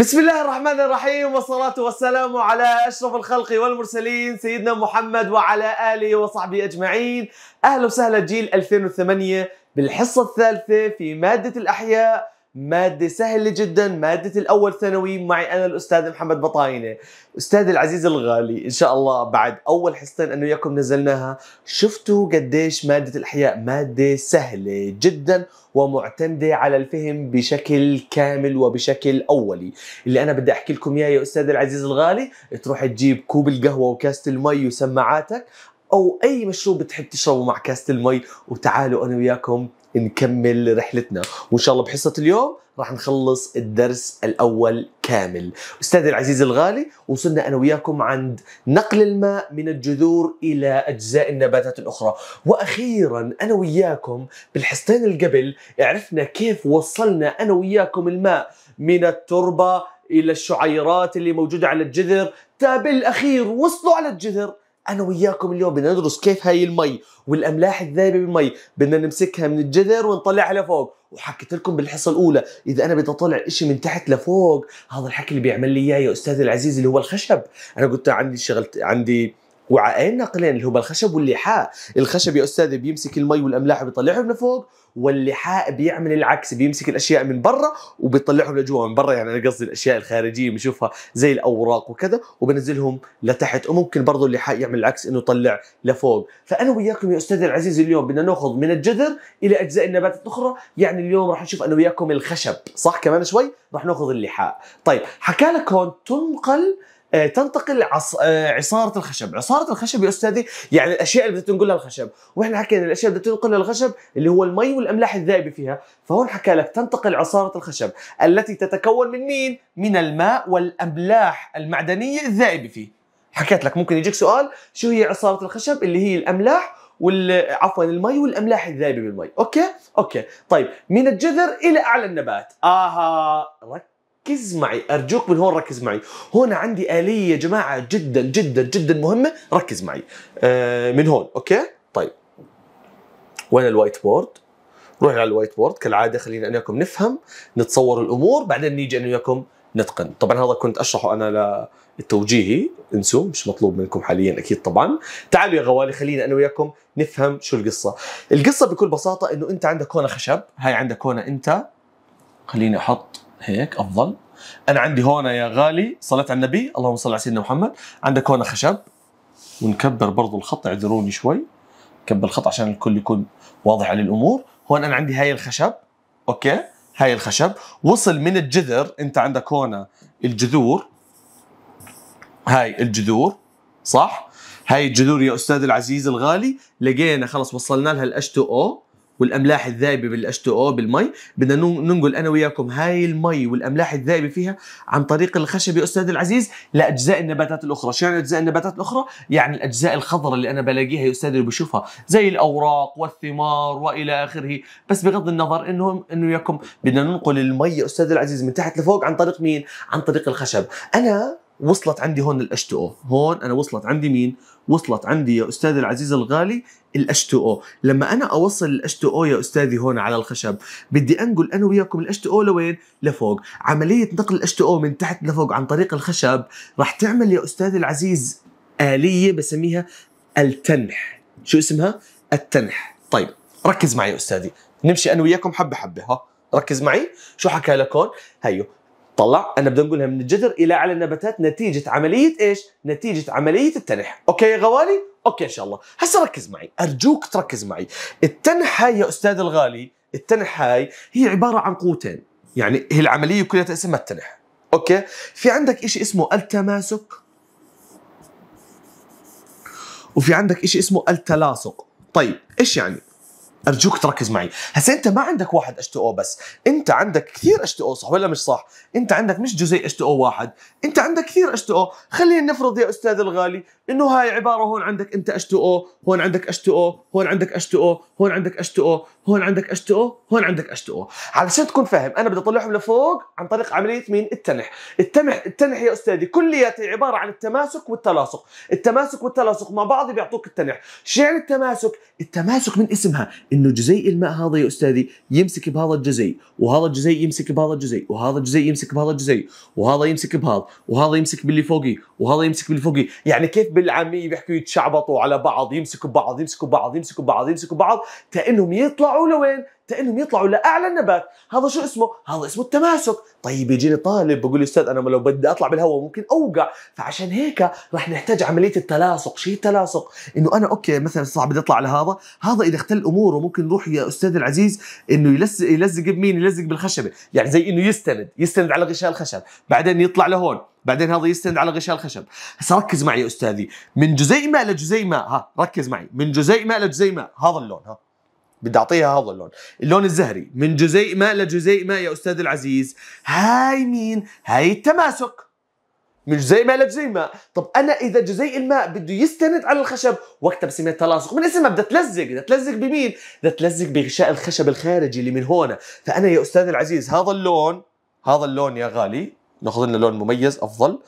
بسم الله الرحمن الرحيم والصلاة والسلام على أشرف الخلق والمرسلين سيدنا محمد وعلى آله وصحبه أجمعين أهلا وسهلا جيل 2008 بالحصة الثالثة في مادة الأحياء مادة سهلة جدا مادة الأول ثانوي معي أنا الأستاذ محمد بطاينة أستاذي العزيز الغالي إن شاء الله بعد أول حصتين أنا وياكم نزلناها شفتوا قديش مادة الأحياء مادة سهلة جدا ومعتمدة على الفهم بشكل كامل وبشكل أولي اللي أنا بدي أحكي لكم إياه يا أستاذ العزيز الغالي تروح تجيب كوب القهوة وكاسة المي وسماعاتك او اي مشروب بتحب تشربه مع كاسه المي وتعالوا انا وياكم نكمل رحلتنا وان شاء الله بحصه اليوم راح نخلص الدرس الاول كامل استاذي العزيز الغالي وصلنا انا وياكم عند نقل الماء من الجذور الى اجزاء النباتات الاخرى واخيرا انا وياكم بالحصتين القبل عرفنا كيف وصلنا انا وياكم الماء من التربه الى الشعيرات اللي موجوده على الجذر تابل الاخير وصلوا على الجذر انا وياكم اليوم بدنا ندرس كيف هاي المي والاملاح الذايبه بالمي بدنا نمسكها من الجذر ونطلعها لفوق وحكيت لكم بالحصه الاولى اذا انا بدي اطلع شيء من تحت لفوق هذا الحكي اللي بيعمل لي اياه يا استاذ العزيز اللي هو الخشب انا قلت عندي شغلت عندي وعائين ناقلين اللي هو الخشب واللحاء الخشب يا استاذ بيمسك المي والاملاح وبيطلعهم لفوق واللحاء بيعمل العكس بيمسك الاشياء من برا وبيطلعهم لجوا من برا يعني انا قصدي الاشياء الخارجيه بنشوفها زي الاوراق وكذا وبنزلهم لتحت وممكن برضه اللحاء يعمل العكس انه يطلع لفوق فانا وياكم يا استاذ العزيز اليوم بدنا ناخذ من الجذر الى اجزاء النبات الاخرى يعني اليوم راح نشوف انا وياكم الخشب صح كمان شوي راح ناخذ اللحاء طيب حكى لك هون تنقل آه، تنتقل عص... آه، عصاره الخشب، عصاره الخشب يا استاذي يعني الاشياء اللي بدها تنقلها الخشب، واحنا حكينا الاشياء اللي بدها تنقلها الخشب اللي هو المي والاملاح الذائبه فيها، فهون حكى لك تنتقل عصاره الخشب التي تتكون من مين؟ من الماء والاملاح المعدنيه الذائبه فيه. حكيت لك ممكن يجيك سؤال شو هي عصاره الخشب اللي هي الاملاح وال عفوا المي والاملاح الذائبه بالمي، اوكي؟ اوكي، طيب من الجذر الى اعلى النبات، اها ركز ركز معي ارجوك من هون ركز معي هون عندي اليه يا جماعه جدا جدا جدا مهمه ركز معي آه من هون اوكي طيب وين الوايت بورد روح على الوايت بورد كالعاده خلينا انا وياكم نفهم نتصور الامور بعدين نيجي انا وياكم نتقن طبعا هذا كنت اشرحه انا للتوجيهي انسوا مش مطلوب منكم حاليا اكيد طبعا تعالوا يا غوالي خلينا انا وياكم نفهم شو القصه القصه بكل بساطه انه انت عندك هون خشب هاي عندك هون انت خليني احط هيك افضل انا عندي هون يا غالي صليت على النبي اللهم صل على سيدنا محمد عندك هون خشب ونكبر برضو الخط اعذروني شوي كبر الخط عشان الكل يكون واضح على الامور هون انا عندي هاي الخشب اوكي هاي الخشب وصل من الجذر انت عندك هون الجذور هاي الجذور صح هاي الجذور يا استاذ العزيز الغالي لقينا خلص وصلنا لها الاتش 2 او والاملاح الذائبه بال H2O بالمي بدنا ننقل انا وياكم هاي المي والاملاح الذائبه فيها عن طريق الخشب يا استاذ العزيز لاجزاء النباتات الاخرى، شو يعني اجزاء النباتات الاخرى؟ يعني الاجزاء الخضراء اللي انا بلاقيها يا استاذ اللي بشوفها زي الاوراق والثمار والى اخره، بس بغض النظر انه انه وياكم بدنا ننقل المي يا استاذ العزيز من تحت لفوق عن طريق مين؟ عن طريق الخشب، انا وصلت عندي هون الاش تو او هون انا وصلت عندي مين وصلت عندي يا استاذي العزيز الغالي الاش تو او لما انا اوصل الاش تو او يا استاذي هون على الخشب بدي انقل انا وياكم الاش تو او لوين لفوق عمليه نقل الاش تو او من تحت لفوق عن طريق الخشب راح تعمل يا استاذي العزيز اليه بسميها التنح شو اسمها التنح طيب ركز معي يا استاذي نمشي انا وياكم حبه حبه ها ركز معي شو حكى لكم هيو طلع انا بدي انقلها من الجذر الى اعلى النباتات نتيجه عمليه ايش؟ نتيجه عمليه التنح، اوكي يا غوالي؟ اوكي ان شاء الله، هسه ركز معي، ارجوك تركز معي، التنح هاي يا استاذ الغالي، التنح هاي هي عباره عن قوتين، يعني هي العمليه كلها اسمها التنح، اوكي؟ في عندك شيء اسمه التماسك وفي عندك شيء اسمه التلاصق، طيب ايش يعني؟ ارجوك تركز معي هسه انت ما عندك واحد اتش او بس انت عندك كثير اتش او صح ولا مش صح انت عندك مش جزيء اتش او واحد انت عندك كثير اتش او خلينا نفرض يا استاذ الغالي انه هاي عباره هون عندك انت اتش او هون عندك اتش او هون عندك اتش او هون عندك اتش او هون عندك اتش تو او هون عندك اتش تو او علشان تكون فاهم انا بدي اطلعهم لفوق عن طريق عمليه مين التنح التنح التنح يا استاذي كلياتي عباره عن التماسك والتلاصق التماسك والتلاصق مع بعض بيعطوك التنح شو يعني التماسك التماسك من اسمها انه جزيء الماء هذا يا استاذي يمسك بهذا الجزيء وهذا الجزيء يمسك بهذا الجزيء وهذا الجزيء يمسك بهذا الجزيء وهذا يمسك بهذا وهذا يمسك باللي فوقي وهذا يمسك باللي فوقي يعني كيف بالعاميه بيحكوا يتشعبطوا على بعض يمسكوا بعض يمسكوا بعض يمسكوا بعض يمسكوا بعض يمسكوا بعض, يمسكوا بعض. كانهم يطلعوا يطلعوا لوين؟ تانهم يطلعوا لاعلى النبات، هذا شو اسمه؟ هذا اسمه التماسك، طيب يجيني طالب بقول لي استاذ انا لو بدي اطلع بالهواء ممكن اوقع، فعشان هيك رح نحتاج عمليه التلاصق، شو هي التلاصق؟ انه انا اوكي مثلا صعب بدي اطلع على هذا، هذا اذا اختل اموره ممكن نروح يا استاذ العزيز انه يلزق يلزق بمين؟ يلزق بالخشبه، يعني زي انه يستند، يستند على غشاء الخشب، بعدين يطلع لهون، بعدين هذا يستند على غشاء الخشب هسه ركز معي يا استاذي من جزيء ماء لجزيء ماء ها ركز معي من جزيء ماء لجزيء ماء هذا اللون ها بدي اعطيها هذا اللون اللون الزهري من جزيء ماء لجزيء ماء يا استاذ العزيز هاي مين هاي التماسك من جزيء ماء لجزيء ماء طب انا اذا جزيء الماء بده يستند على الخشب وقتها بسميها تلاصق من اسمها بدها تلزق بدها تلزق بمين بدها تلزق بغشاء الخشب الخارجي اللي من هون فانا يا استاذ العزيز هذا اللون هذا اللون يا غالي ناخذ لنا لون مميز افضل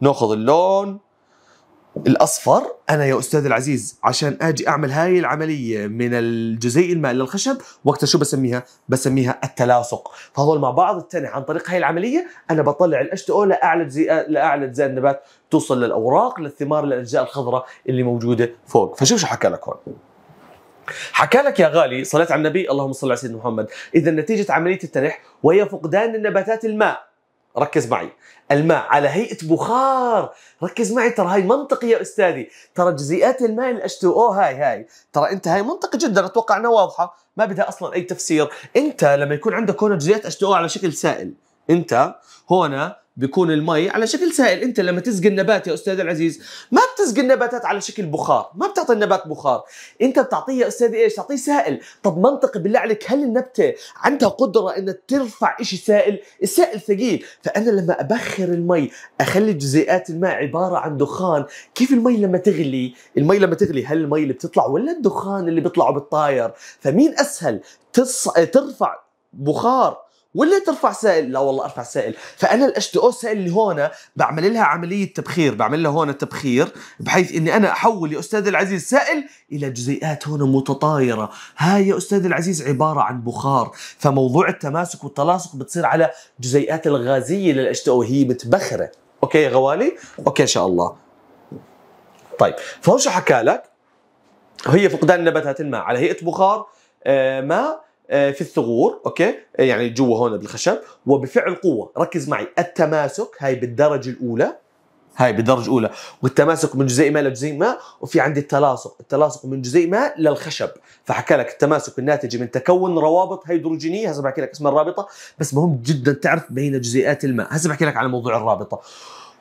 ناخذ اللون الاصفر انا يا استاذ العزيز عشان اجي اعمل هاي العمليه من الجزيء المائل للخشب وقتها شو بسميها بسميها التلاصق فهذول مع بعض التنع عن طريق هاي العمليه انا بطلع تي او لاعلى جزيء لاعلى اجزاء النبات توصل للاوراق للثمار للاجزاء الخضراء اللي موجوده فوق فشوف شو حكى لك هون حكى لك يا غالي صلاه على النبي اللهم صل على سيدنا محمد اذا نتيجه عمليه التنح وهي فقدان النباتات الماء ركز معي الماء على هيئة بخار ركز معي ترى هاي منطقي يا أستاذي ترى جزيئات الماء ال H2O هاي هاي ترى أنت هاي منطقي جدا أتوقع أنها واضحة ما بدها أصلا أي تفسير أنت لما يكون عندك هون جزيئات H2O على شكل سائل أنت هنا بيكون المي على شكل سائل انت لما تسقي النبات يا استاذ العزيز ما بتسقي النباتات على شكل بخار ما بتعطي النبات بخار انت بتعطيه يا استاذي ايش تعطيه سائل طب منطقي بالله عليك هل النبته عندها قدره انها ترفع شيء سائل السائل ثقيل فانا لما ابخر المي اخلي جزيئات الماء عباره عن دخان كيف المي لما تغلي المي لما تغلي هل المي اللي بتطلع ولا الدخان اللي بيطلعوا بالطاير فمين اسهل تص... ترفع بخار ولا ترفع سائل لا والله ارفع سائل فانا الاتش تي او سائل اللي هون بعمل لها عمليه تبخير بعمل لها هون تبخير بحيث اني انا احول يا استاذ العزيز سائل الى جزيئات هون متطايره هاي يا استاذ العزيز عباره عن بخار فموضوع التماسك والتلاصق بتصير على جزيئات الغازيه للاتش تي او هي متبخره اوكي يا غوالي اوكي ان شاء الله طيب فهو شو حكى لك هي فقدان نباتات الماء على هيئه بخار آه ماء آه، في الثغور اوكي آه، يعني جوا هون بالخشب وبفعل قوه ركز معي التماسك هاي بالدرجه الاولى هاي بالدرجه الاولى والتماسك من جزيء ما لجزيء ما وفي عندي التلاصق التلاصق من جزيء ما للخشب فحكى لك التماسك الناتج من تكون روابط هيدروجينيه هسه بحكي لك اسم الرابطه بس مهم جدا تعرف بين جزيئات الماء هسه بحكي لك على موضوع الرابطه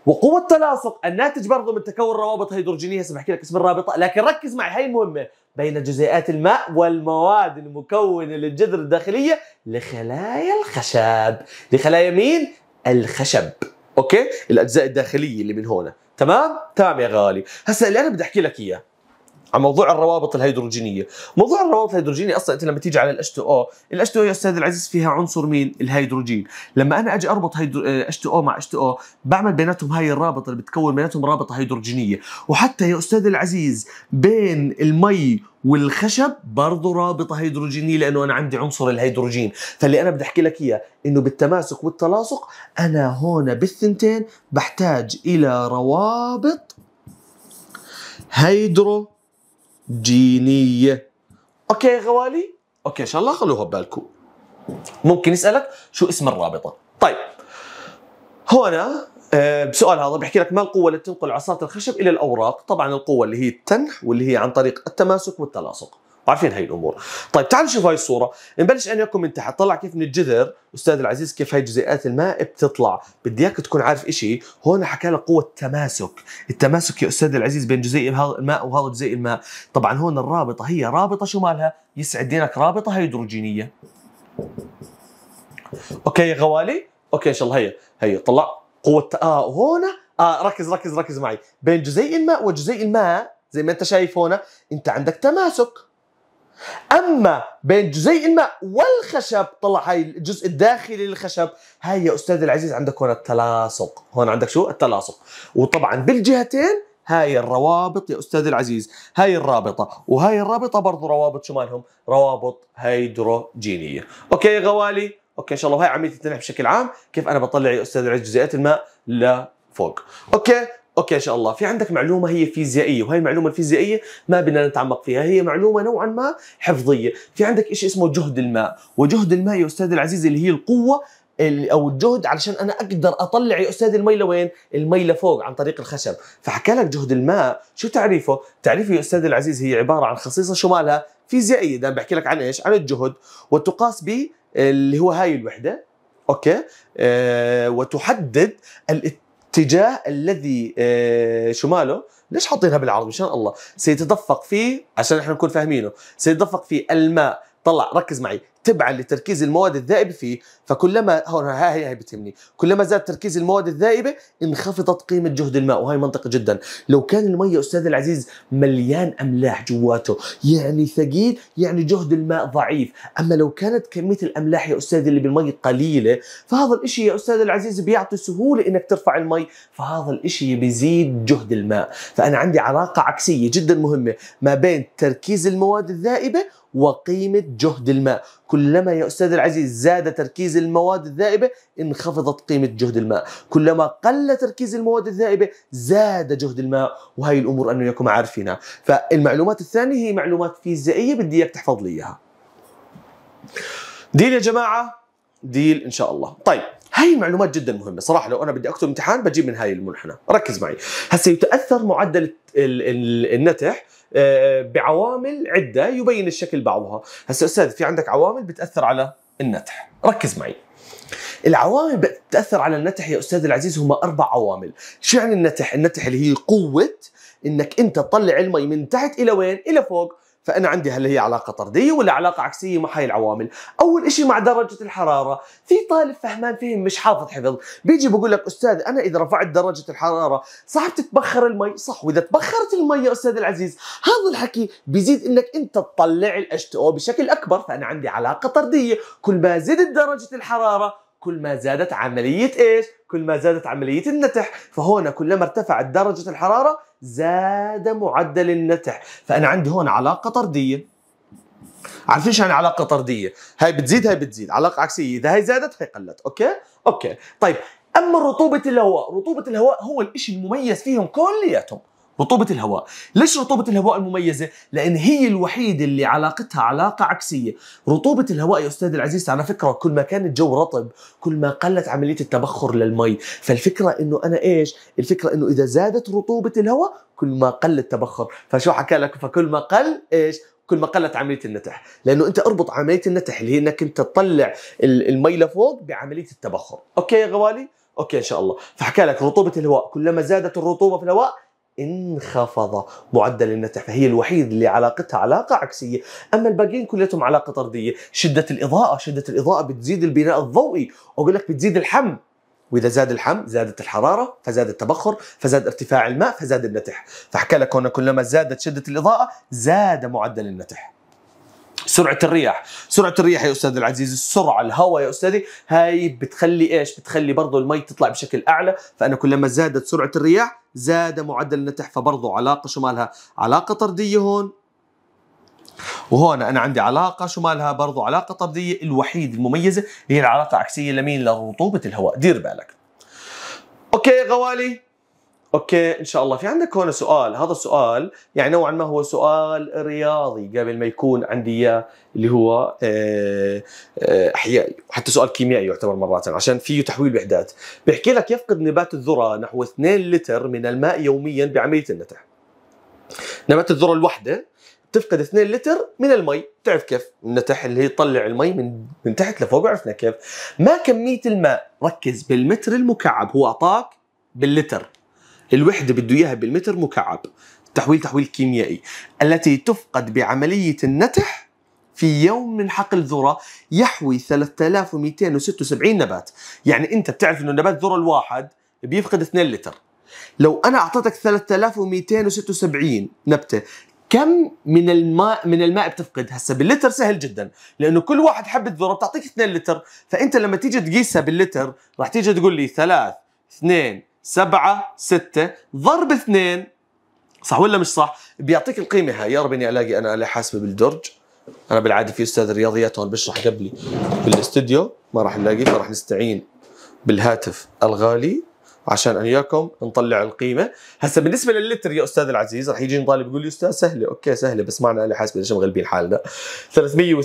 وقوة التلاصق الناتج برضه من تكون روابط هيدروجينية هسه بحكي لك اسم الرابطة لكن ركز معي هي مهمة بين جزيئات الماء والمواد المكونة للجذر الداخلية لخلايا الخشب لخلايا مين؟ الخشب اوكي؟ الاجزاء الداخلية اللي من هون تمام؟ تمام يا غالي هسا اللي انا بدي احكي لك اياه عن موضوع الروابط الهيدروجينيه، موضوع الروابط الهيدروجينيه اصلا انت لما تيجي على الاتش 2 او، الاتش 2 يا استاذ العزيز فيها عنصر مين؟ الهيدروجين، لما انا اجي اربط اتش تو او مع اتش 2 او بعمل بيناتهم هاي الرابطه اللي بتكون بيناتهم رابطه هيدروجينيه، وحتى يا استاذ العزيز بين المي والخشب برضه رابطه هيدروجينيه لانه انا عندي عنصر الهيدروجين، فاللي انا بدي احكي لك اياه انه بالتماسك والتلاصق انا هون بالثنتين بحتاج الى روابط هيدرو جينية أوكي يا غوالي أوكي إن شاء الله خلوها ببالكم ممكن يسألك شو اسم الرابطة طيب هنا آه، بسؤال هذا بيحكي لك ما القوة اللي تنقل عصارة الخشب إلى الأوراق طبعا القوة اللي هي التنح واللي هي عن طريق التماسك والتلاصق عارفين هاي الامور طيب تعالوا نشوف هاي الصوره نبلش انا وياكم من تحت طلع كيف من الجذر استاذ العزيز كيف هاي جزيئات الماء بتطلع بدي اياك تكون عارف إشي هون حكى لك قوه التماسك التماسك يا استاذ العزيز بين جزيء الماء وهذا جزيء الماء طبعا هون الرابطه هي رابطه شو مالها يسعد دينك رابطه هيدروجينيه اوكي يا غوالي اوكي ان شاء الله هي هي طلع قوه اه هون اه ركز ركز ركز معي بين جزيء الماء وجزيء الماء زي ما انت شايف هون انت عندك تماسك اما بين جزيء الماء والخشب طلع هاي الجزء الداخلي للخشب هاي يا استاذ العزيز عندك هون التلاصق هون عندك شو التلاصق وطبعا بالجهتين هاي الروابط يا استاذ العزيز هاي الرابطه وهاي الرابطه برضه روابط شو مالهم روابط هيدروجينيه اوكي يا غوالي اوكي ان شاء الله وهي عمليه التنح بشكل عام كيف انا بطلع يا استاذ العزيز جزيئات الماء لفوق اوكي اوكي ان شاء الله في عندك معلومه هي فيزيائيه وهي المعلومه الفيزيائيه ما بدنا نتعمق فيها هي معلومه نوعا ما حفظيه في عندك شيء اسمه جهد الماء وجهد الماء يا استاذ العزيز اللي هي القوه او الجهد علشان انا اقدر اطلع يا استاذ المي لوين؟ المي لفوق عن طريق الخشب، فحكى لك جهد الماء شو تعريفه؟ تعريفه يا استاذ العزيز هي عباره عن خصيصه شو مالها؟ فيزيائيه ده بحكي لك عن ايش؟ عن الجهد وتقاس ب اللي هو هاي الوحده اوكي؟ آه وتحدد الات... اتجاه الذي آه، شماله ليش حاطينها بالعرض مشان الله سيتدفق فيه عشان احنا نكون فاهمينه سيتدفق فيه الماء طلع ركز معي تبعا لتركيز المواد الذائبه فيه فكلما هون هاي هي بتهمني كلما زاد تركيز المواد الذائبه انخفضت قيمه جهد الماء وهي منطقة جدا لو كان المي استاذ العزيز مليان املاح جواته يعني ثقيل يعني جهد الماء ضعيف اما لو كانت كميه الاملاح يا استاذ اللي بالمي قليله فهذا الاشي يا استاذ العزيز بيعطي سهوله انك ترفع المي فهذا الاشي بيزيد جهد الماء فانا عندي علاقه عكسيه جدا مهمه ما بين تركيز المواد الذائبه وقيمه جهد الماء كلما يا أستاذ العزيز زاد تركيز المواد الذائبة انخفضت قيمة جهد الماء كلما قل تركيز المواد الذائبة زاد جهد الماء وهي الأمور أنه يكون عارفينها فالمعلومات الثانية هي معلومات فيزيائية بدي إياك تحفظ لي إياها ديل يا جماعة ديل إن شاء الله طيب هاي المعلومات جدا مهمه صراحه لو انا بدي اكتب امتحان بجيب من هاي المنحنى ركز معي هسه يتاثر معدل النتح آه، بعوامل عده يبين الشكل بعضها هسه استاذ في عندك عوامل بتاثر على النتح ركز معي العوامل بتاثر على النتح يا استاذ العزيز هم اربع عوامل شو يعني النتح النتح اللي هي قوه انك انت تطلع المي من تحت الى وين الى فوق فانا عندي هل هي علاقه طرديه ولا علاقه عكسيه مع هاي العوامل اول شيء مع درجه الحراره في طالب فهمان فهم مش حافظ حفظ بيجي بقول لك استاذ انا اذا رفعت درجه الحراره صح تتبخر المي صح واذا تبخرت المي يا استاذ العزيز هذا الحكي بيزيد انك انت تطلع الاتش او بشكل اكبر فانا عندي علاقه طرديه كل ما زدت درجه الحراره كل ما زادت عمليه ايش كل ما زادت عمليه النتح فهنا كلما ارتفعت درجه الحراره زاد معدل النتح فأنا عندي هون علاقة طردية عارفين شو يعني علاقة طردية هاي بتزيد هاي بتزيد علاقة عكسية إذا هاي زادت هاي قلت أوكي أوكي طيب أما رطوبة الهواء رطوبة الهواء هو الإشي المميز فيهم كلياتهم رطوبة الهواء ليش رطوبة الهواء المميزة؟ لأن هي الوحيدة اللي علاقتها علاقة عكسية رطوبة الهواء يا أستاذ العزيز على فكرة كل ما كان الجو رطب كل ما قلت عملية التبخر للمي فالفكرة أنه أنا إيش؟ الفكرة أنه إذا زادت رطوبة الهواء كل ما قل التبخر فشو حكى لك فكل ما قل إيش؟ كل ما قلت عمليه النتح لانه انت اربط عمليه النتح اللي هي انك انت تطلع المي لفوق بعمليه التبخر اوكي يا غوالي اوكي ان شاء الله فحكى لك رطوبه الهواء كلما زادت الرطوبه في الهواء انخفض معدل النتح فهي الوحيد اللي علاقتها علاقة عكسية أما الباقيين كلهم علاقة طردية شدة الإضاءة شدة الإضاءة بتزيد البناء الضوئي أقول لك بتزيد الحم واذا زاد الحم زادت الحراره فزاد التبخر فزاد ارتفاع الماء فزاد النتح فحكى لك هنا كلما زادت شده الاضاءه زاد معدل النتح سرعه الرياح سرعه الرياح يا استاذ العزيز السرعه الهواء يا استاذي هاي بتخلي ايش بتخلي برضه المي تطلع بشكل اعلى فانا كلما زادت سرعه الرياح زاد معدل النتح فبرضه علاقه شو مالها علاقه طرديه هون وهون انا عندي علاقه شو مالها برضه علاقه طرديه الوحيد المميزه هي العلاقه عكسيه لمين لرطوبه الهواء دير بالك اوكي غوالي اوكي ان شاء الله في عندك هون سؤال هذا السؤال يعني نوعا ما هو سؤال رياضي قبل ما يكون عندي اياه اللي هو آه، آه، احيائي وحتى سؤال كيميائي يعتبر مرات عشان فيه تحويل وحدات بيحكي لك يفقد نبات الذره نحو 2 لتر من الماء يوميا بعمليه النتح نبات الذره الوحده تفقد 2 لتر من المي تعرف كيف النتح اللي هي تطلع المي من من تحت لفوق عرفنا كيف ما كميه الماء ركز بالمتر المكعب هو اعطاك باللتر الوحده بده اياها بالمتر مكعب تحويل تحويل كيميائي التي تفقد بعمليه النتح في يوم من حقل ذره يحوي 3276 نبات يعني انت بتعرف انه نبات ذره الواحد بيفقد 2 لتر لو انا اعطيتك 3276 نبته كم من الماء من الماء بتفقد هسه باللتر سهل جدا لانه كل واحد حبه ذره بتعطيك 2 لتر فانت لما تيجي تقيسها باللتر راح تيجي تقول لي 3 2 سبعة ستة ضرب اثنين صح ولا مش صح؟ بيعطيك القيمة هاي يا رب اني الاقي انا آلة حاسبة بالدرج انا بالعاده في استاذ رياضيات هون بشرح قبلي بالاستديو ما راح نلاقي فراح نستعين بالهاتف الغالي عشان انا وياكم نطلع القيمه هسا بالنسبه للتر يا استاذ العزيز راح يجيني طالب يقول لي استاذ سهله اوكي سهله بس معنا اله حاسبه ليش مغلبين حالنا 302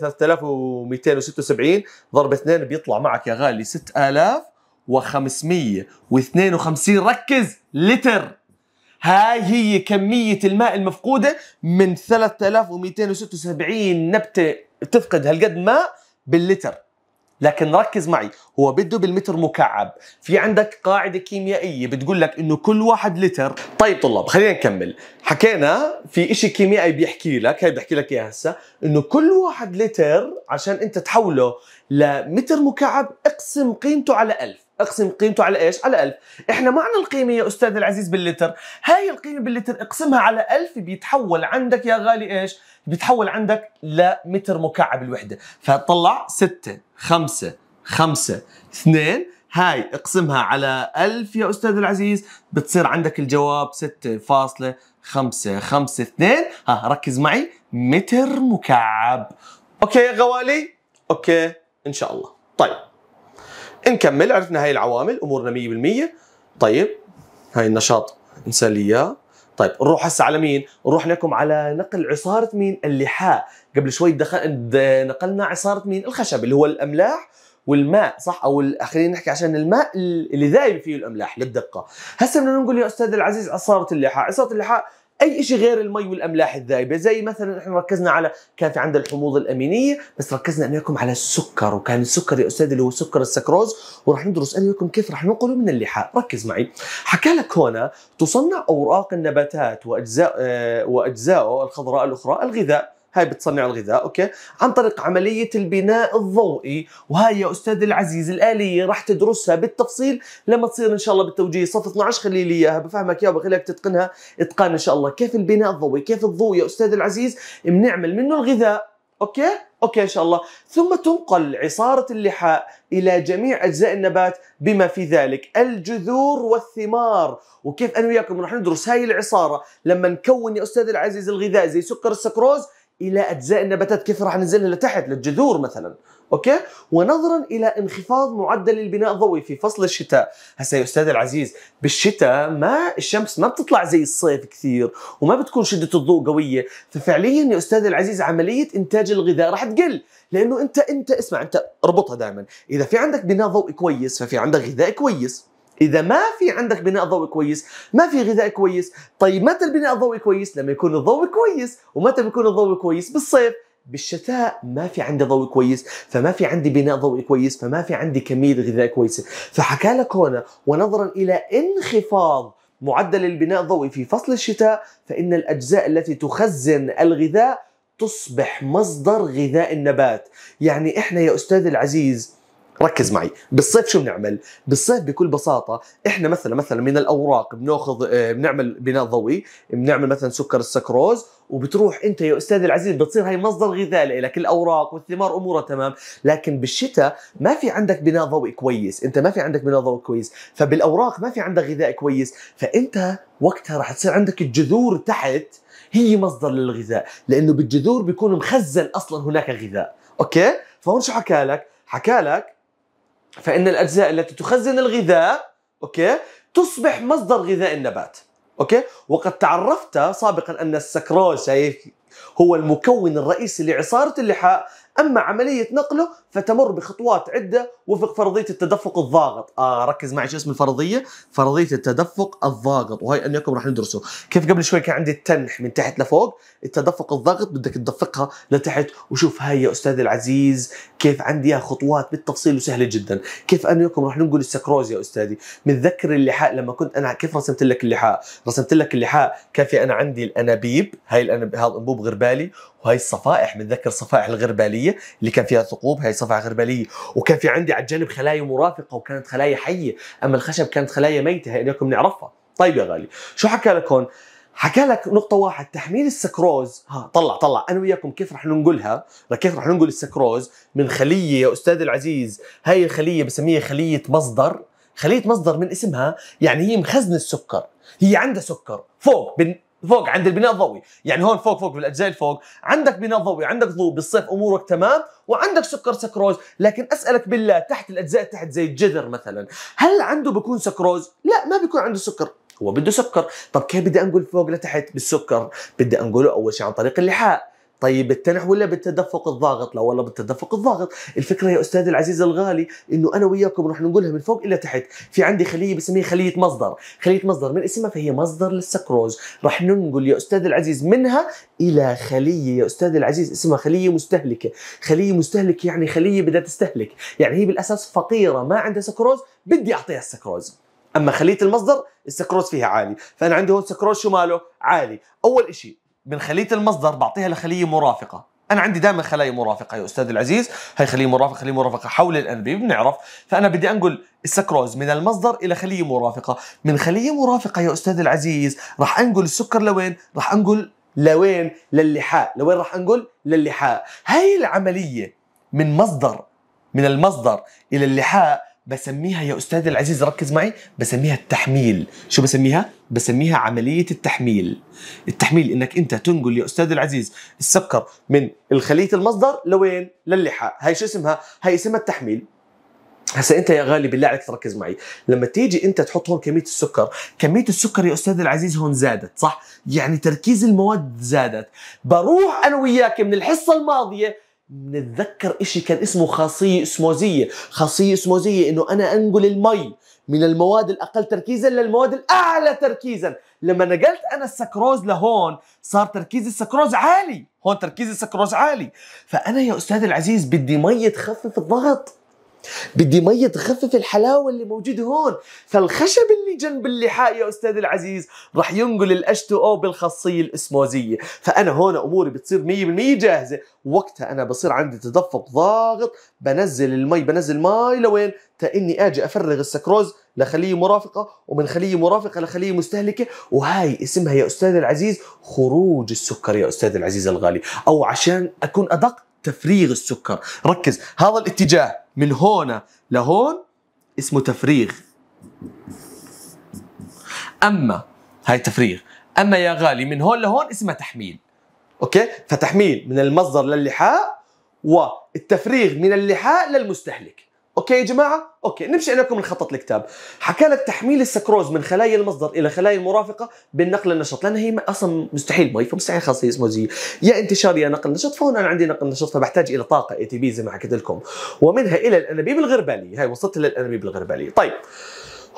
3276 ضرب اثنين بيطلع معك يا غالي 6000 و552 ركز لتر هاي هي كمية الماء المفقودة من 3276 نبتة تفقد هالقد ماء باللتر لكن ركز معي هو بده بالمتر مكعب في عندك قاعدة كيميائية بتقول لك انه كل واحد لتر طيب طلاب خلينا نكمل حكينا في اشي كيميائي بيحكي لك هاي بحكي لك اياها هسه انه كل واحد لتر عشان انت تحوله لمتر مكعب اقسم قيمته على ألف اقسم قيمته على ايش؟ على 1000 احنا معنى القيمه يا استاذ العزيز باللتر هاي القيمه باللتر اقسمها على 1000 بيتحول عندك يا غالي ايش؟ بيتحول عندك لمتر مكعب الوحده فطلع 6 5 5 2 هاي اقسمها على 1000 يا استاذ العزيز بتصير عندك الجواب 6.552 ها ركز معي متر مكعب اوكي يا غوالي اوكي ان شاء الله طيب نكمل عرفنا هاي العوامل امورنا 100% طيب هاي النشاط انسى لي اياه طيب نروح هسه على مين؟ نروح لكم على نقل عصارة مين؟ اللحاء، قبل شوي دخل نقلنا عصارة مين؟ الخشب اللي هو الأملاح والماء صح او خلينا نحكي عشان الماء اللي ذايب فيه الاملاح للدقه هسه بدنا نقول يا استاذ العزيز عصاره اللحاء عصاره اللحاء اي شيء غير المي والاملاح الذايبه زي مثلا احنا ركزنا على كان في عندنا الحموضه الامينيه بس ركزنا انكم على السكر وكان السكر يا استاذ اللي هو سكر السكروز وراح ندرس انكم كيف راح ننقله من اللحاء ركز معي حكى لك هنا تصنع اوراق النباتات واجزاء آه، واجزاءه الخضراء الاخرى الغذاء هاي بتصنع الغذاء اوكي عن طريق عمليه البناء الضوئي وهاي يا استاذ العزيز الاليه راح تدرسها بالتفصيل لما تصير ان شاء الله بالتوجيه صف 12 خلي لي اياها بفهمك اياها وبخليك تتقنها اتقان ان شاء الله كيف البناء الضوئي كيف الضوء يا استاذ العزيز بنعمل منه الغذاء اوكي اوكي ان شاء الله ثم تنقل عصاره اللحاء الى جميع اجزاء النبات بما في ذلك الجذور والثمار وكيف انا وياكم رح ندرس هاي العصاره لما نكون يا استاذ العزيز الغذاء زي سكر السكروز الى اجزاء النباتات كيف راح ننزلها لتحت للجذور مثلا اوكي ونظرا الى انخفاض معدل البناء الضوئي في فصل الشتاء هسه يا استاذ العزيز بالشتاء ما الشمس ما بتطلع زي الصيف كثير وما بتكون شده الضوء قويه ففعليا يا استاذ العزيز عمليه انتاج الغذاء راح تقل لانه انت انت اسمع انت اربطها دائما اذا في عندك بناء ضوئي كويس ففي عندك غذاء كويس اذا ما في عندك بناء ضوئي كويس ما في غذاء كويس طيب متى البناء الضوئي كويس لما يكون الضوء كويس ومتى بيكون الضوء كويس بالصيف بالشتاء ما في عندي ضوء كويس فما في عندي بناء ضوئي كويس فما في عندي كميه غذاء كويسه فحكى لك هنا ونظرا الى انخفاض معدل البناء الضوئي في فصل الشتاء فان الاجزاء التي تخزن الغذاء تصبح مصدر غذاء النبات يعني احنا يا استاذ العزيز ركز معي بالصيف شو بنعمل بالصيف بكل بساطه احنا مثلا مثلا من الاوراق بناخذ آه، بنعمل بناء ضوئي بنعمل مثلا سكر السكروز وبتروح انت يا استاذ العزيز بتصير هي مصدر غذاء لك الاوراق والثمار امورها تمام لكن بالشتاء ما في عندك بناء ضوئي كويس انت ما في عندك بناء ضوئي كويس فبالاوراق ما في عندك غذاء كويس فانت وقتها رح تصير عندك الجذور تحت هي مصدر للغذاء لانه بالجذور بيكون مخزن اصلا هناك غذاء اوكي فهون شو حكى لك حكى لك فإن الأجزاء التي تخزن الغذاء أوكي تصبح مصدر غذاء النبات أوكي وقد تعرفت سابقا أن السكروز شايف هو المكون الرئيسي لعصارة اللحاء أما عملية نقله فتمر بخطوات عدة وفق فرضية التدفق الضاغط آه ركز معي شو اسم الفرضية فرضية التدفق الضاغط وهي أنكم راح ندرسه كيف قبل شوي كان عندي التنح من تحت لفوق التدفق الضاغط بدك تدفقها لتحت وشوف هاي يا أستاذ العزيز كيف عندي خطوات بالتفصيل وسهلة جدا كيف أنكم راح ننقل السكروز يا أستاذي متذكر اللحاء لما كنت أنا كيف رسمت لك اللحاء رسمت لك اللحاء كان في أنا عندي الأنابيب هاي الأنابيب هذا أنبوب غربالي وهي الصفائح بتذكر الصفائح الغرباليه اللي كان فيها ثقوب هي صفائح غرباليه وكان في عندي على الجانب خلايا مرافقه وكانت خلايا حيه اما الخشب كانت خلايا ميته هي اليكم نعرفها طيب يا غالي شو حكى لك هون حكى لك نقطة واحد تحميل السكروز ها طلع طلع أنا وياكم كيف رح ننقلها كيف رح ننقل السكروز من خلية يا أستاذ العزيز هاي الخلية بسميها خلية مصدر خلية مصدر من اسمها يعني هي مخزن السكر هي عندها سكر فوق فوق عند البناء الضوئي يعني هون فوق فوق بالاجزاء اللي فوق عندك بناء ضوئي عندك ضوء بالصيف امورك تمام وعندك سكر سكروز لكن اسالك بالله تحت الاجزاء تحت زي الجذر مثلا هل عنده بكون سكروز لا ما بيكون عنده سكر هو بده سكر طب كيف بدي انقل فوق لتحت بالسكر بدي انقله اول شيء عن طريق اللحاء طيب التنح ولا بالتدفق الضاغط لا والله بالتدفق الضاغط الفكره يا استاذي العزيز الغالي انه انا وياكم راح نقولها من فوق الى تحت في عندي خليه بسميها خليه مصدر خليه مصدر من اسمها فهي مصدر للسكروز راح ننقل يا استاذ العزيز منها الى خليه يا استاذ العزيز اسمها خليه مستهلكه خليه مستهلكه يعني خليه بدها تستهلك يعني هي بالاساس فقيره ما عندها سكروز بدي اعطيها السكروز اما خليه المصدر السكروز فيها عالي فانا عندي هون سكروز شو ماله عالي اول شيء من خليه المصدر بعطيها لخليه مرافقه انا عندي دائما خلايا مرافقه يا استاذ العزيز هي خليه مرافقه خليه مرافقه حول الانبيب بنعرف فانا بدي انقل السكروز من المصدر الى خليه مرافقه من خليه مرافقه يا استاذ العزيز راح انقل السكر لوين راح انقل لوين للحاء لوين راح انقل للحاء هاي العمليه من مصدر من المصدر الى اللحاء بسميها يا استاذي العزيز ركز معي بسميها التحميل شو بسميها بسميها عمليه التحميل التحميل انك انت تنقل يا استاذي العزيز السكر من الخليه المصدر لوين للحاء هاي شو اسمها هاي اسمها التحميل هسا انت يا غالي بالله عليك تركز معي لما تيجي انت تحط هون كميه السكر كميه السكر يا استاذ العزيز هون زادت صح يعني تركيز المواد زادت بروح انا وياك من الحصه الماضيه نتذكر إشي كان اسمه خاصية اسموزية خاصية اسموزية إنه أنا أنقل المي من المواد الأقل تركيزا للمواد الأعلى تركيزا لما نقلت أنا السكروز لهون صار تركيز السكروز عالي هون تركيز السكروز عالي فأنا يا أستاذ العزيز بدي مي تخفف الضغط بدي مية تخفف الحلاوة اللي موجودة هون فالخشب اللي جنب اللحاء يا أستاذ العزيز رح ينقل الأشت أو الأسموزية فأنا هون أموري بتصير 100% جاهزة وقتها أنا بصير عندي تدفق ضاغط بنزل المي بنزل مي لوين تاني اجي افرغ السكروز لخليه مرافقه ومن خليه مرافقه لخليه مستهلكه وهاي اسمها يا استاذ العزيز خروج السكر يا استاذ العزيز الغالي او عشان اكون ادق تفريغ السكر ركز هذا الاتجاه من هون لهون اسمه تفريغ اما هاي تفريغ اما يا غالي من هون لهون اسمها تحميل اوكي فتحميل من المصدر للحاء والتفريغ من اللحاء للمستهلك اوكي يا جماعه اوكي نمشي لكم الخطط الكتاب حكى لك تحميل السكروز من خلايا المصدر الى خلايا المرافقه بالنقل النشط لان هي اصلا مستحيل مي فمستحيل خاصيه اسموزيه يا انتشار يا نقل نشط فهون انا عندي نقل نشط فبحتاج الى طاقه اي تي بي زي ما حكيت لكم ومنها الى الانابيب الغرباليه هاي وصلت للانابيب الغرباليه طيب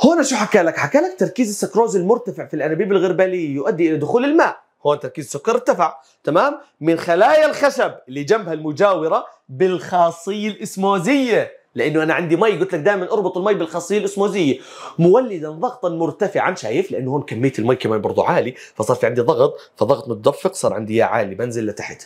هون شو حكى لك حكى لك تركيز السكروز المرتفع في الانابيب الغرباليه يؤدي الى دخول الماء هون تركيز السكر ارتفع تمام من خلايا الخشب اللي جنبها المجاوره بالخاصيه الاسموزيه لانه انا عندي مي قلت لك دائما اربط المي بالخاصيه الاسموزيه مولدا ضغطا مرتفعا شايف لانه هون كميه المي كمان برضه عالي فصار في عندي ضغط فضغط متدفق صار عندي اياه عالي بنزل لتحت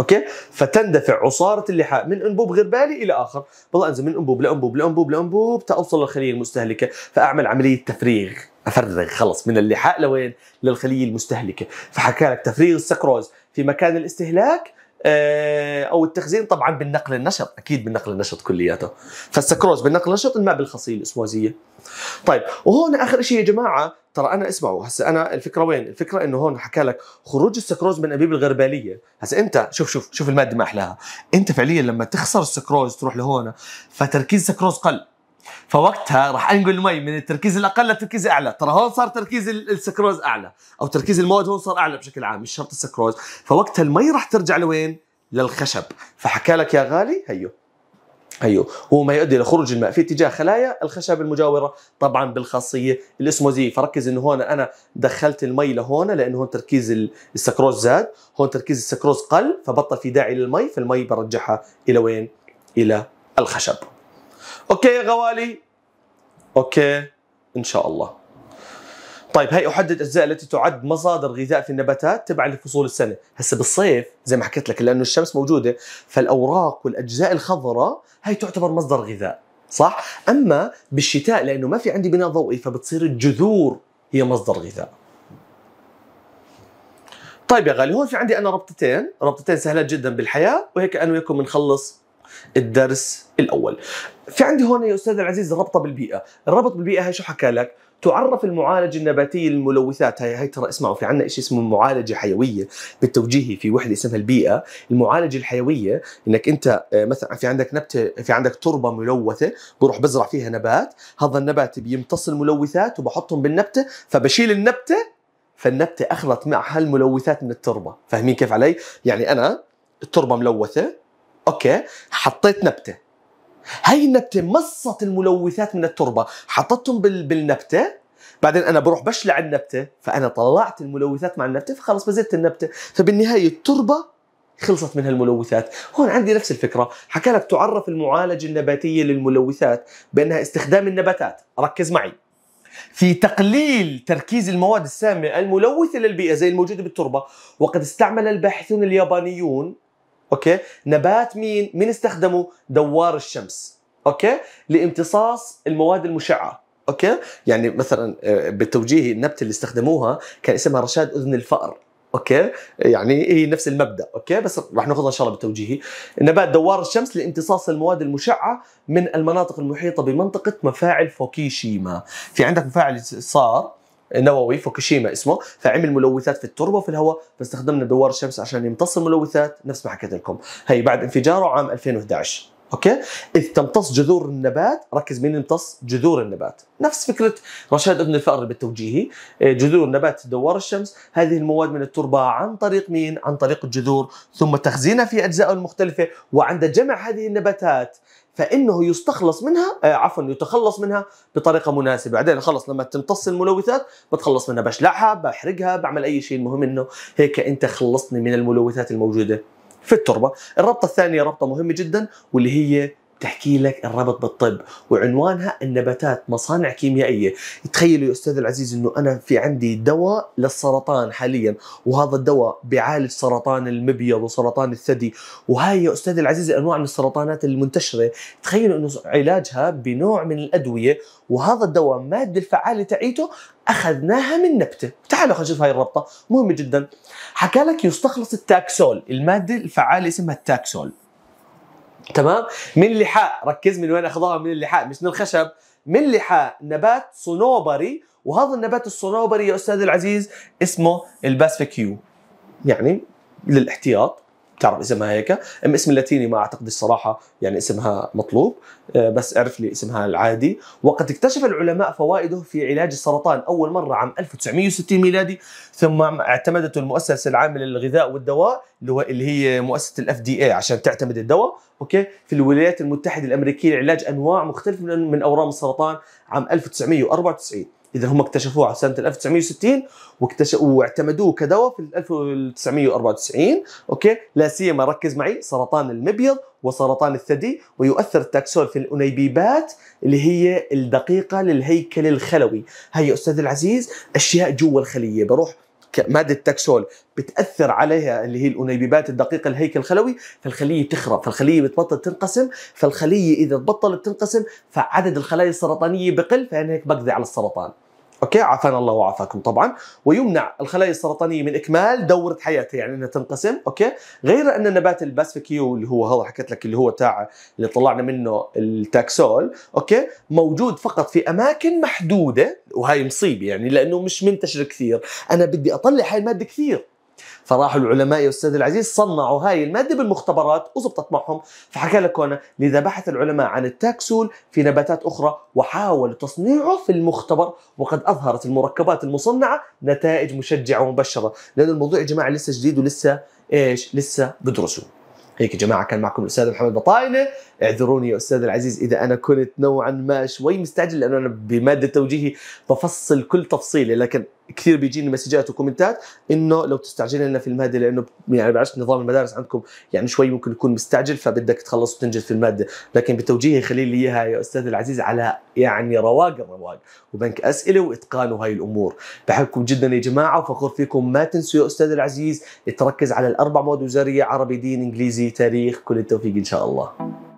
اوكي فتندفع عصاره اللحاء من انبوب غير بالي الى اخر بضل انزل من انبوب لانبوب لانبوب لانبوب تاوصل للخليه المستهلكه فاعمل عمليه تفريغ افرغ خلص من اللحاء لوين للخليه المستهلكه فحكى لك تفريغ السكروز في مكان الاستهلاك آه، او التخزين طبعا بالنقل النشط اكيد بالنقل النشط كلياته فالسكروز بالنقل النشط الماء بالخصيه الاسموزيه طيب وهون اخر شيء يا جماعه ترى انا اسمعوا هسه انا الفكره وين الفكره انه هون حكى لك خروج السكروز من انابيب الغرباليه هسه انت شوف شوف شوف الماده ما احلاها انت فعليا لما تخسر السكروز تروح لهون فتركيز السكروز قل فوقتها راح انقل المي من التركيز الاقل للتركيز الاعلى ترى هون صار تركيز السكروز اعلى او تركيز المواد هون صار اعلى بشكل عام مش شرط السكروز فوقتها المي راح ترجع لوين للخشب فحكى لك يا غالي هيو هيو هو ما يؤدي لخروج الماء في اتجاه خلايا الخشب المجاوره طبعا بالخاصيه الاسموزيه فركز انه هون انا دخلت المي لهون لانه هون تركيز السكروز زاد هون تركيز السكروز قل فبطل في داعي للمي فالمي برجعها الى وين الى الخشب اوكي يا غوالي اوكي ان شاء الله طيب هي احدد الاجزاء التي تعد مصادر غذاء في النباتات تبع لفصول السنه هسه بالصيف زي ما حكيت لك لانه الشمس موجوده فالاوراق والاجزاء الخضراء هي تعتبر مصدر غذاء صح اما بالشتاء لانه ما في عندي بناء ضوئي فبتصير الجذور هي مصدر غذاء طيب يا غالي هون في عندي انا ربطتين ربطتين سهلات جدا بالحياه وهيك انا وياكم بنخلص الدرس الاول في عندي هون يا استاذ العزيز ربطه بالبيئه الربط بالبيئه هي شو حكى لك تعرف المعالجة النباتية للملوثات هي هي ترى اسمعوا في عنا شيء اسمه معالجة حيوية بالتوجيهي في وحدة اسمها البيئة المعالجة الحيوية انك انت آه، مثلا في عندك نبتة في عندك تربة ملوثة بروح بزرع فيها نبات هذا النبات بيمتص الملوثات وبحطهم بالنبتة فبشيل النبتة فالنبتة اخذت معها الملوثات من التربة فاهمين كيف علي يعني انا التربة ملوثة اوكي حطيت نبته هاي النبته مصت الملوثات من التربه حطتهم بالنبته بعدين انا بروح بشلع النبته فانا طلعت الملوثات مع النبته فخلص بزيت النبته فبالنهايه التربه خلصت منها الملوثات هون عندي نفس الفكرة حكى لك تعرف المعالجة النباتية للملوثات بأنها استخدام النباتات ركز معي في تقليل تركيز المواد السامة الملوثة للبيئة زي الموجودة بالتربة وقد استعمل الباحثون اليابانيون اوكي نبات مين مين استخدمه دوار الشمس اوكي لامتصاص المواد المشعه اوكي يعني مثلا آه، بالتوجيه النبته اللي استخدموها كان اسمها رشاد اذن الفأر اوكي يعني هي نفس المبدا اوكي بس رح ناخذها ان شاء الله بالتوجيهي نبات دوار الشمس لامتصاص المواد المشعه من المناطق المحيطه بمنطقه مفاعل فوكيشيما في عندك مفاعل صار نووي فوكوشيما اسمه فعمل ملوثات في التربه وفي الهواء فاستخدمنا دوار الشمس عشان يمتص الملوثات نفس ما حكيت لكم هي بعد انفجاره عام 2011 اوكي اذ تمتص جذور النبات ركز مين يمتص جذور النبات نفس فكره رشاد ابن الفأر بالتوجيهي آه، جذور النبات دوار الشمس هذه المواد من التربه عن طريق مين عن طريق الجذور ثم تخزينها في اجزاء المختلفه وعند جمع هذه النباتات فانه يستخلص منها آه عفوا يتخلص منها بطريقه مناسبه بعدين خلص لما تمتص الملوثات بتخلص منها بشلعها بحرقها بعمل اي شيء المهم انه هيك انت خلصتني من الملوثات الموجوده في التربه الرابطه الثانيه رابطه مهمه جدا واللي هي تحكي لك الربط بالطب وعنوانها النباتات مصانع كيميائيه تخيلوا يا استاذ العزيز انه انا في عندي دواء للسرطان حاليا وهذا الدواء بيعالج سرطان المبيض وسرطان الثدي وهاي يا استاذ العزيز انواع من السرطانات المنتشره تخيلوا انه علاجها بنوع من الادويه وهذا الدواء ماده الفعاله تعيته اخذناها من نبته تعالوا خلينا نشوف هاي الربطه مهمه جدا حكى لك يستخلص التاكسول الماده الفعاله اسمها التاكسول تمام من اللحاء ركز من وين اخذوها من اللحاء مش من الخشب من لحاء نبات صنوبري وهذا النبات الصنوبري يا استاذ العزيز اسمه الباسفيكيو يعني للاحتياط تعرف اسمها هيك ام اسم اللاتيني ما اعتقد الصراحه يعني اسمها مطلوب أه، بس اعرف لي اسمها العادي وقد اكتشف العلماء فوائده في علاج السرطان اول مره عام 1960 ميلادي ثم اعتمدته المؤسسه العامه للغذاء والدواء اللي هي مؤسسه الاف دي اي عشان تعتمد الدواء اوكي في الولايات المتحده الامريكيه لعلاج انواع مختلفه من اورام السرطان عام 1994 اذا هم اكتشفوه على سنه 1960 واكتشفوا واعتمدوه كدواء في 1994 اوكي لا سيما ركز معي سرطان المبيض وسرطان الثدي ويؤثر التاكسول في الانيبيبات اللي هي الدقيقه للهيكل الخلوي هيا استاذ العزيز اشياء جوا الخليه بروح ماده تاكسول بتاثر عليها اللي هي الانيبيبات الدقيقه الهيكل الخلوي فالخليه تخرب فالخليه بتبطل تنقسم فالخليه اذا بطلت تنقسم فعدد الخلايا السرطانيه بقل فهنا هيك بقضي على السرطان اوكي عافانا الله وعافاكم طبعا ويمنع الخلايا السرطانيه من اكمال دوره حياتها يعني انها تنقسم اوكي غير ان النبات الباسفيكيو اللي هو هذا حكيت لك اللي هو تاع اللي طلعنا منه التاكسول اوكي موجود فقط في اماكن محدوده وهي مصيبه يعني لانه مش منتشر كثير انا بدي اطلع هاي الماده كثير فراحوا العلماء يا استاذ العزيز صنعوا هاي الماده بالمختبرات وزبطت معهم فحكى لك هنا لذا بحث العلماء عن التاكسول في نباتات اخرى وحاولوا تصنيعه في المختبر وقد اظهرت المركبات المصنعه نتائج مشجعه ومبشره لان الموضوع يا جماعه لسه جديد ولسه ايش لسه بدرسوه هيك يا جماعه كان معكم الاستاذ محمد بطاينه اعذروني يا استاذ العزيز اذا انا كنت نوعا ما شوي مستعجل لانه انا بماده توجيهي بفصل كل تفصيله لكن كثير بيجيني مسجات وكومنتات انه لو تستعجل لنا في الماده لانه يعني بعرف نظام المدارس عندكم يعني شوي ممكن يكون مستعجل فبدك تخلص وتنجز في الماده لكن بتوجيهي خليل لي اياها يا استاذ العزيز على يعني رواق الرواق وبنك اسئله واتقان وهي الامور بحبكم جدا يا جماعه وفخور فيكم ما تنسوا يا استاذ العزيز تركز على الاربع مواد وزاريه عربي دين انجليزي تاريخ كل التوفيق ان شاء الله